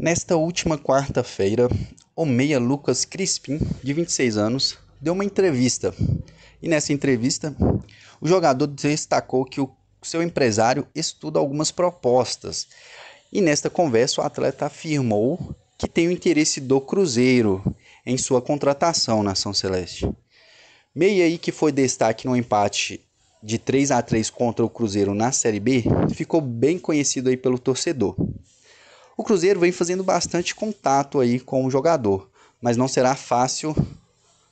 Nesta última quarta-feira, o meia Lucas Crispim, de 26 anos, deu uma entrevista. E nessa entrevista, o jogador destacou que o seu empresário estuda algumas propostas. E nesta conversa, o atleta afirmou que tem o interesse do Cruzeiro em sua contratação na São Celeste. Meia aí que foi destaque no empate de 3 a 3 contra o Cruzeiro na Série B, ficou bem conhecido aí pelo torcedor. O Cruzeiro vem fazendo bastante contato aí com o jogador, mas não será fácil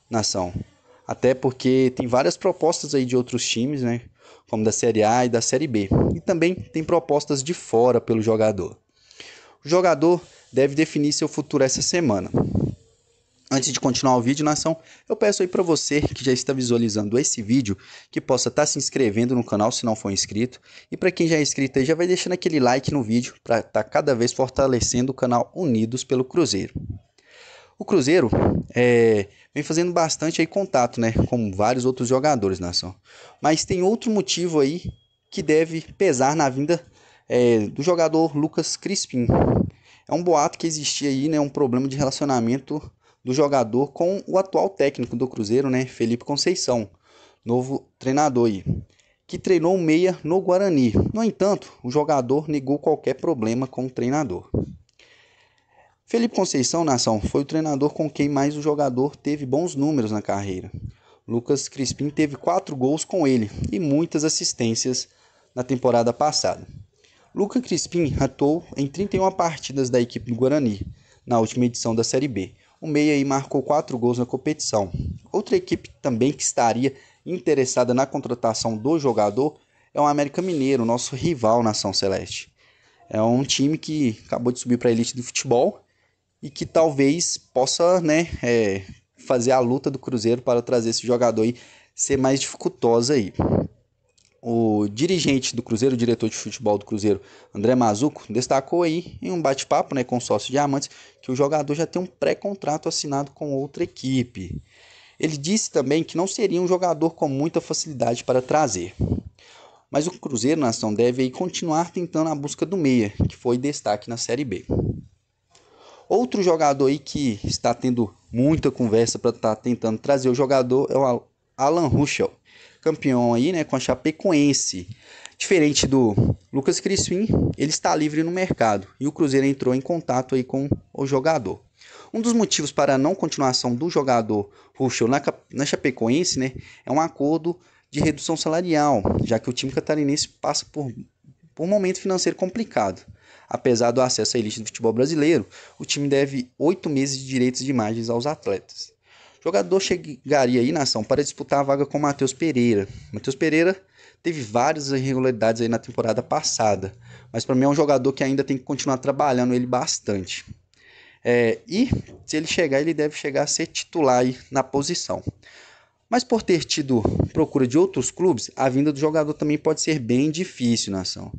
nação. Até porque tem várias propostas aí de outros times, né? Como da Série A e da Série B. E também tem propostas de fora pelo jogador. O jogador deve definir seu futuro essa semana. Antes de continuar o vídeo, nação, eu peço aí para você que já está visualizando esse vídeo, que possa estar tá se inscrevendo no canal se não for inscrito. E para quem já é inscrito aí, já vai deixando aquele like no vídeo para estar tá cada vez fortalecendo o canal Unidos pelo Cruzeiro. O Cruzeiro é, vem fazendo bastante aí contato, né, com vários outros jogadores, nação. Mas tem outro motivo aí que deve pesar na vinda é, do jogador Lucas Crispim. É um boato que existia aí, né, um problema de relacionamento do jogador com o atual técnico do Cruzeiro, né, Felipe Conceição, novo treinador aí, que treinou meia no Guarani. No entanto, o jogador negou qualquer problema com o treinador. Felipe Conceição, nação, foi o treinador com quem mais o jogador teve bons números na carreira. Lucas Crispim teve quatro gols com ele e muitas assistências na temporada passada. Lucas Crispim atuou em 31 partidas da equipe do Guarani na última edição da Série B, o meia aí marcou quatro gols na competição. Outra equipe também que estaria interessada na contratação do jogador é o América Mineiro, nosso rival na São Celeste. É um time que acabou de subir para a elite do futebol e que talvez possa né, é, fazer a luta do Cruzeiro para trazer esse jogador aí ser mais dificultosa aí o dirigente do Cruzeiro, o diretor de futebol do Cruzeiro, André Mazuco, destacou aí em um bate-papo né, com o sócio Diamantes que o jogador já tem um pré-contrato assinado com outra equipe. Ele disse também que não seria um jogador com muita facilidade para trazer. Mas o Cruzeiro na ação deve aí continuar tentando a busca do meia, que foi destaque na Série B. Outro jogador aí que está tendo muita conversa para estar tá tentando trazer o jogador é o Alan Ruschel campeão aí, né, com a Chapecoense. Diferente do Lucas Crispim, ele está livre no mercado e o Cruzeiro entrou em contato aí com o jogador. Um dos motivos para a não continuação do jogador Ruschel na, na Chapecoense né, é um acordo de redução salarial, já que o time catarinense passa por, por um momento financeiro complicado. Apesar do acesso à elite do futebol brasileiro, o time deve oito meses de direitos de imagens aos atletas jogador chegaria aí na ação para disputar a vaga com Matheus Pereira. Matheus Pereira teve várias irregularidades aí na temporada passada, mas para mim é um jogador que ainda tem que continuar trabalhando ele bastante. É, e se ele chegar, ele deve chegar a ser titular aí na posição. Mas por ter tido procura de outros clubes, a vinda do jogador também pode ser bem difícil na ação.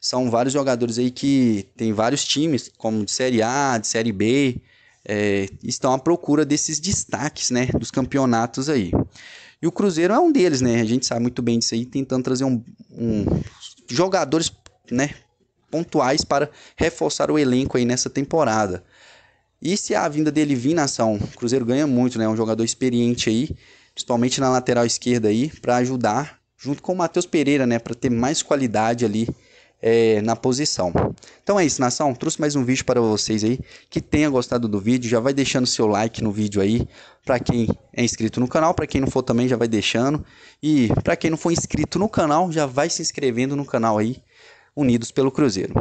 São vários jogadores aí que tem vários times, como de Série A, de Série B, é, estão à procura desses destaques né, dos campeonatos aí. E o Cruzeiro é um deles, né? A gente sabe muito bem disso aí, tentando trazer um, um jogadores né, pontuais para reforçar o elenco aí nessa temporada. E se a vinda dele vir na ação, o Cruzeiro ganha muito, né? Um jogador experiente aí, principalmente na lateral esquerda aí, para ajudar, junto com o Matheus Pereira, né, para ter mais qualidade ali é, na posição. Então é isso, nação. Trouxe mais um vídeo para vocês aí. Que tenha gostado do vídeo, já vai deixando seu like no vídeo aí. Para quem é inscrito no canal, para quem não for também já vai deixando. E para quem não for inscrito no canal, já vai se inscrevendo no canal aí, Unidos pelo Cruzeiro.